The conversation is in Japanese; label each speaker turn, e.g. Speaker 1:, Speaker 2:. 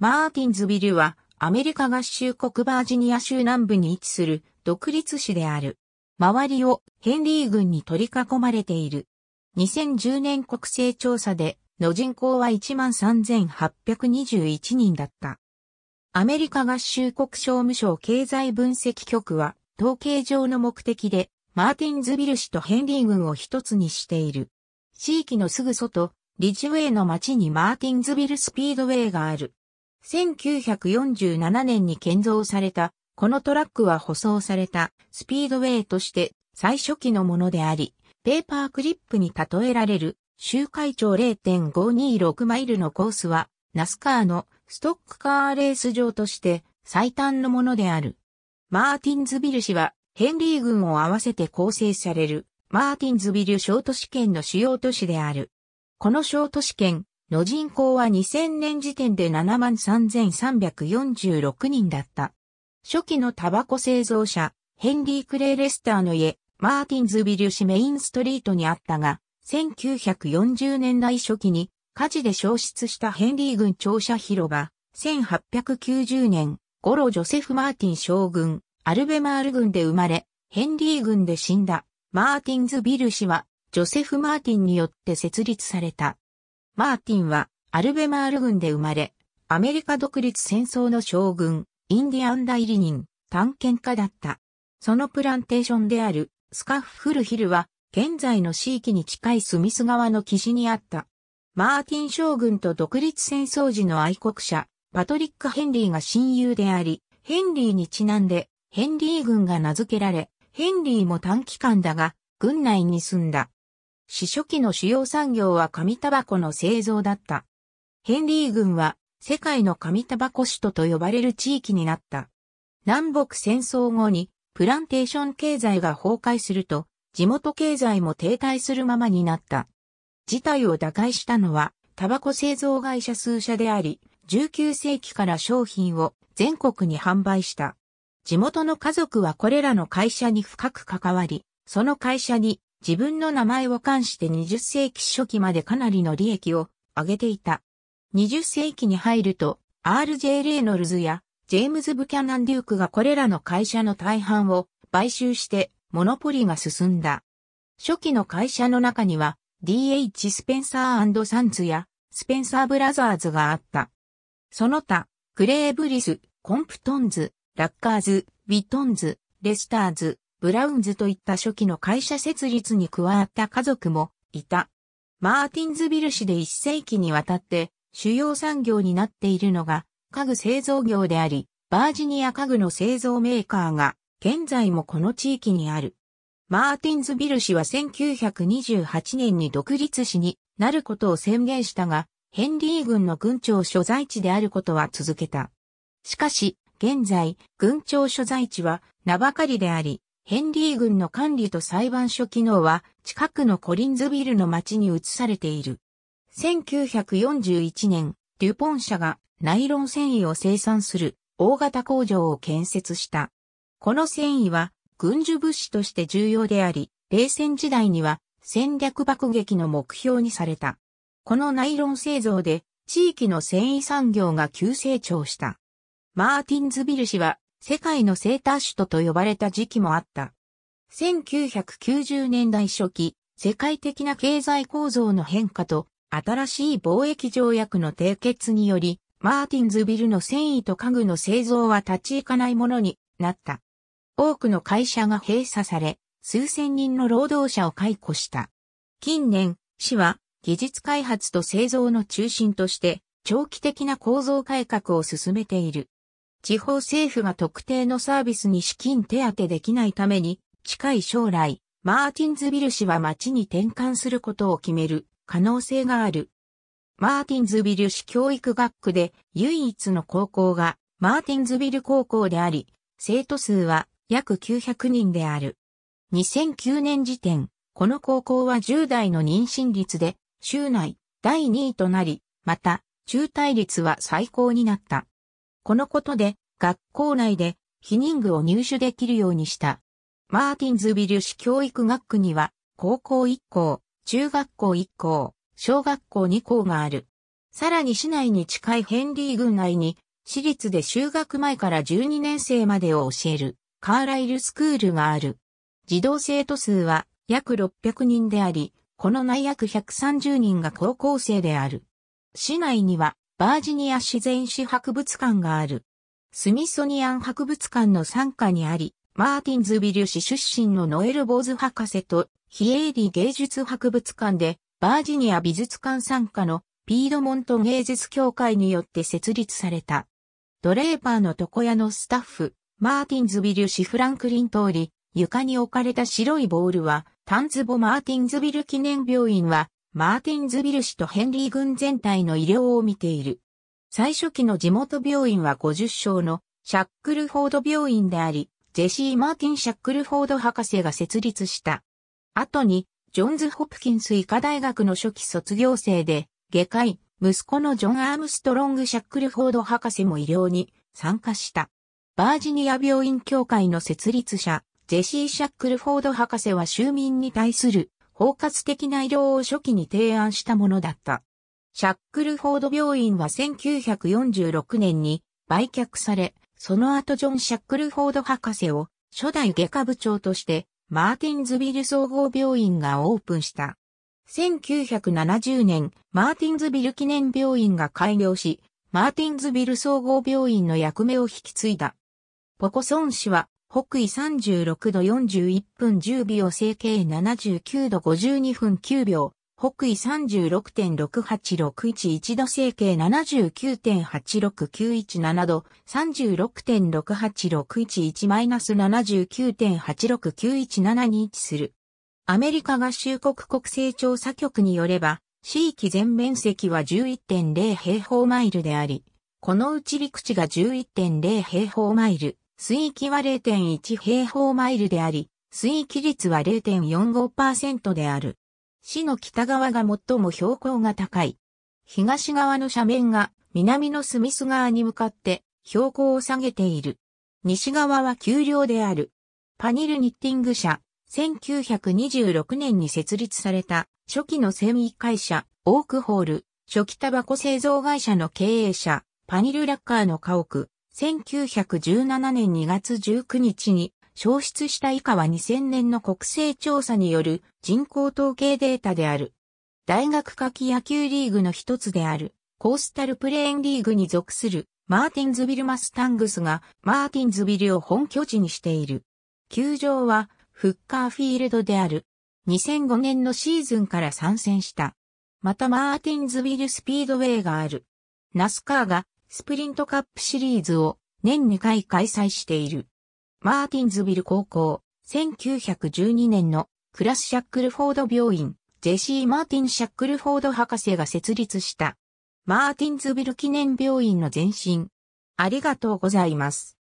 Speaker 1: マーティンズビルはアメリカ合衆国バージニア州南部に位置する独立市である。周りをヘンリー郡に取り囲まれている。2010年国勢調査での人口は13,821人だった。アメリカ合衆国商務省経済分析局は統計上の目的でマーティンズビル市とヘンリー郡を一つにしている。地域のすぐ外、リジウェイの町にマーティンズビルスピードウェイがある。1947年に建造された、このトラックは舗装されたスピードウェイとして最初期のものであり、ペーパークリップに例えられる周回長0.526マイルのコースは、ナスカーのストックカーレース場として最短のものである。マーティンズビル市はヘンリー軍を合わせて構成されるマーティンズビル小都市圏の主要都市である。この小都市圏、の人口は2000年時点で73,346人だった。初期のタバコ製造者、ヘンリー・クレイ・レスターの家、マーティンズビリュシメインストリートにあったが、1940年代初期に火事で消失したヘンリー軍庁舎広場、1890年、ゴロ・ジョセフ・マーティン将軍、アルベマール軍で生まれ、ヘンリー軍で死んだ、マーティンズ・ビル氏は、ジョセフ・マーティンによって設立された。マーティンはアルベマール軍で生まれ、アメリカ独立戦争の将軍、インディアン代理人、探検家だった。そのプランテーションであるスカッフルヒルは、現在の地域に近いスミス川の岸にあった。マーティン将軍と独立戦争時の愛国者、パトリック・ヘンリーが親友であり、ヘンリーにちなんで、ヘンリー軍が名付けられ、ヘンリーも短期間だが、軍内に住んだ。史初期の主要産業は紙タバコの製造だった。ヘンリー軍は世界の紙タバコ首都と呼ばれる地域になった。南北戦争後にプランテーション経済が崩壊すると地元経済も停滞するままになった。事態を打開したのはタバコ製造会社数社であり、19世紀から商品を全国に販売した。地元の家族はこれらの会社に深く関わり、その会社に自分の名前を冠して20世紀初期までかなりの利益を上げていた。20世紀に入ると、R.J. レイノルズやジェームズ・ブキャナン・デュークがこれらの会社の大半を買収してモノポリが進んだ。初期の会社の中には D.H. スペンサーサンズやスペンサーブラザーズがあった。その他、グレーブリス、コンプトンズ、ラッカーズ、ウィトンズ、レスターズ、ブラウンズといった初期の会社設立に加わった家族もいた。マーティンズビル市で一世紀にわたって主要産業になっているのが家具製造業であり、バージニア家具の製造メーカーが現在もこの地域にある。マーティンズビル市は1928年に独立市になることを宣言したが、ヘンリー軍の軍庁所在地であることは続けた。しかし、現在、軍庁所在地は名ばかりであり、ヘンリー軍の管理と裁判所機能は近くのコリンズビルの町に移されている。1941年、デュポン社がナイロン繊維を生産する大型工場を建設した。この繊維は軍需物資として重要であり、冷戦時代には戦略爆撃の目標にされた。このナイロン製造で地域の繊維産業が急成長した。マーティンズビル氏は世界のセーター首都と呼ばれた時期もあった。1990年代初期、世界的な経済構造の変化と新しい貿易条約の締結により、マーティンズビルの繊維と家具の製造は立ち行かないものになった。多くの会社が閉鎖され、数千人の労働者を解雇した。近年、市は技術開発と製造の中心として長期的な構造改革を進めている。地方政府が特定のサービスに資金手当できないために、近い将来、マーティンズビル市は町に転換することを決める可能性がある。マーティンズビル市教育学区で唯一の高校がマーティンズビル高校であり、生徒数は約900人である。2009年時点、この高校は10代の妊娠率で州内第2位となり、また中退率は最高になった。このことで、学校内で、避妊具を入手できるようにした。マーティンズビル市教育学区には、高校1校、中学校1校、小学校2校がある。さらに市内に近いヘンリー郡内に、私立で就学前から12年生までを教える、カーライルスクールがある。児童生徒数は約600人であり、この内約130人が高校生である。市内にはバージニア自然史博物館がある。スミソニアン博物館の傘下にあり、マーティンズビリュ市出身のノエル・ボーズ博士とヒエーリ芸術博物館で、バージニア美術館傘下のピードモント芸術協会によって設立された。ドレーパーの床屋のスタッフ、マーティンズビル市フランクリン通り、床に置かれた白いボールは、タンズボ・マーティンズビル記念病院は、マーティンズビル市とヘンリー軍全体の医療を見ている。最初期の地元病院は50床のシャックルフォード病院であり、ジェシー・マーティン・シャックルフォード博士が設立した。後に、ジョンズ・ホプキンス医科大学の初期卒業生で、外科医、息子のジョン・アームストロング・シャックルフォード博士も医療に参加した。バージニア病院協会の設立者、ジェシー・シャックルフォード博士は州民に対する包括的な医療を初期に提案したものだった。シャックルフォード病院は1946年に売却され、その後ジョン・シャックルフォード博士を初代外科部長としてマーティンズビル総合病院がオープンした。1970年、マーティンズビル記念病院が開業し、マーティンズビル総合病院の役目を引き継いだ。ポコソン氏は北緯36度41分10秒整形79度52分9秒、北緯36.68611度整形79.86917度36.68611 79.86917に位置する。アメリカ合衆国国勢調査局によれば、地域全面積は11.0平方マイルであり、このうち陸地が11.0平方マイル、水域は0.1平方マイルであり、水域率は0.45%である。市の北側が最も標高が高い。東側の斜面が南のスミス側に向かって標高を下げている。西側は丘陵である。パニルニッティング社、1926年に設立された初期の繊維会社、オークホール、初期タバコ製造会社の経営者、パニルラッカーの家屋、1917年2月19日に消失した以下は2000年の国勢調査による人口統計データである。大学夏季野球リーグの一つである、コースタルプレーンリーグに属するマーティンズビルマスタングスがマーティンズビルを本拠地にしている。球場はフッカーフィールドである。2005年のシーズンから参戦した。またマーティンズビルスピードウェイがある。ナスカーがスプリントカップシリーズを年2回開催している。マーティンズビル高校、1912年のクラス・シャックルフォード病院、ジェシー・マーティン・シャックルフォード博士が設立した、マーティンズビル記念病院の前身。ありがとうございます。